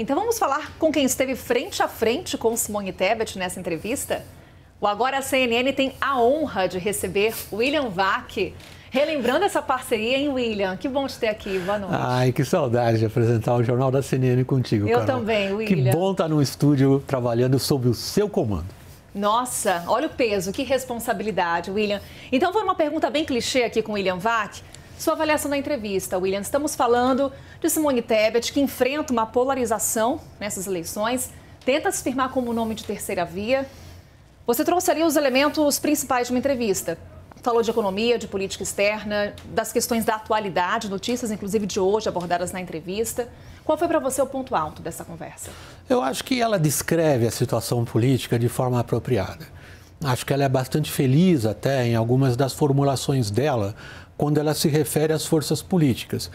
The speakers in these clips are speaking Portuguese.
Então vamos falar com quem esteve frente a frente com Simone Tebet nessa entrevista? O Agora CNN tem a honra de receber William Vac. Relembrando essa parceria, hein, William? Que bom te ter aqui. Boa noite. Ai, que saudade de apresentar o Jornal da CNN contigo, Eu Carol. também, William. Que bom estar tá num estúdio trabalhando sob o seu comando. Nossa, olha o peso, que responsabilidade, William. Então, foi uma pergunta bem clichê aqui com o William Vac, sua avaliação da entrevista, William. Estamos falando de Simone Tebet, que enfrenta uma polarização nessas eleições, tenta se firmar como nome de terceira via. Você trouxe ali os elementos principais de uma entrevista. Falou de economia, de política externa, das questões da atualidade, notícias inclusive de hoje abordadas na entrevista. Qual foi para você o ponto alto dessa conversa? Eu acho que ela descreve a situação política de forma apropriada. Acho que ela é bastante feliz até em algumas das formulações dela quando ela se refere às forças políticas.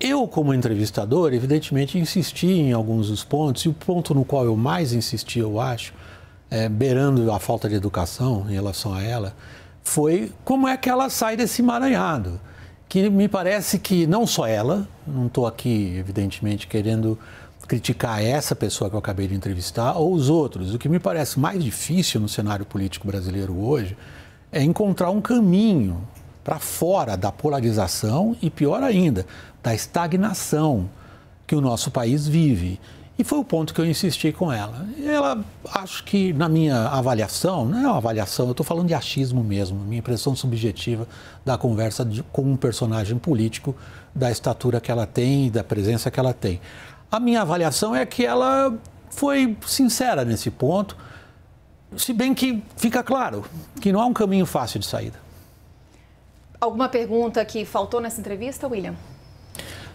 Eu, como entrevistador, evidentemente insisti em alguns dos pontos, e o ponto no qual eu mais insisti, eu acho, é, beirando a falta de educação em relação a ela, foi como é que ela sai desse emaranhado. Que me parece que não só ela, não estou aqui, evidentemente, querendo criticar essa pessoa que eu acabei de entrevistar ou os outros. O que me parece mais difícil no cenário político brasileiro hoje é encontrar um caminho para fora da polarização e, pior ainda, da estagnação que o nosso país vive. E foi o ponto que eu insisti com ela. Ela, acho que na minha avaliação, não é uma avaliação, eu estou falando de achismo mesmo, minha impressão subjetiva da conversa de, com um personagem político, da estatura que ela tem e da presença que ela tem. A minha avaliação é que ela foi sincera nesse ponto, se bem que fica claro que não há um caminho fácil de saída. Alguma pergunta que faltou nessa entrevista, William?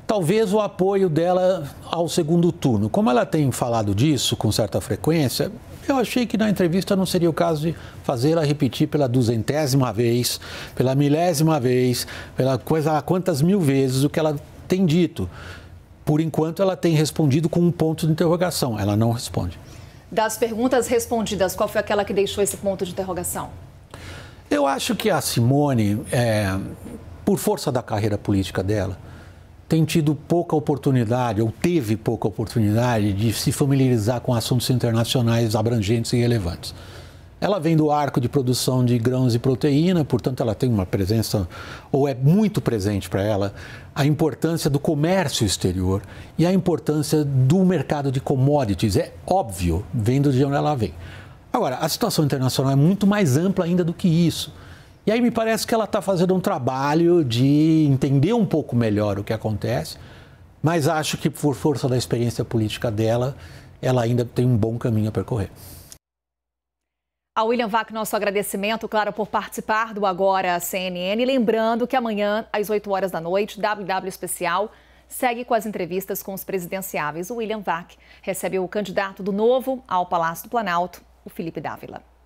Talvez o apoio dela ao segundo turno. Como ela tem falado disso com certa frequência, eu achei que na entrevista não seria o caso de fazê-la repetir pela duzentésima vez, pela milésima vez, pela coisa quantas mil vezes o que ela tem dito. Por enquanto, ela tem respondido com um ponto de interrogação. Ela não responde. Das perguntas respondidas, qual foi aquela que deixou esse ponto de interrogação? Eu acho que a Simone, é, por força da carreira política dela, tem tido pouca oportunidade, ou teve pouca oportunidade, de se familiarizar com assuntos internacionais abrangentes e relevantes. Ela vem do arco de produção de grãos e proteína, portanto, ela tem uma presença, ou é muito presente para ela, a importância do comércio exterior e a importância do mercado de commodities. É óbvio, vendo de onde ela vem. Agora, a situação internacional é muito mais ampla ainda do que isso. E aí me parece que ela está fazendo um trabalho de entender um pouco melhor o que acontece, mas acho que, por força da experiência política dela, ela ainda tem um bom caminho a percorrer. A William Vac, nosso agradecimento, claro, por participar do Agora CNN. Lembrando que amanhã, às 8 horas da noite, WW Especial segue com as entrevistas com os presidenciáveis. O William Vac recebe o candidato do Novo ao Palácio do Planalto, o Felipe Dávila.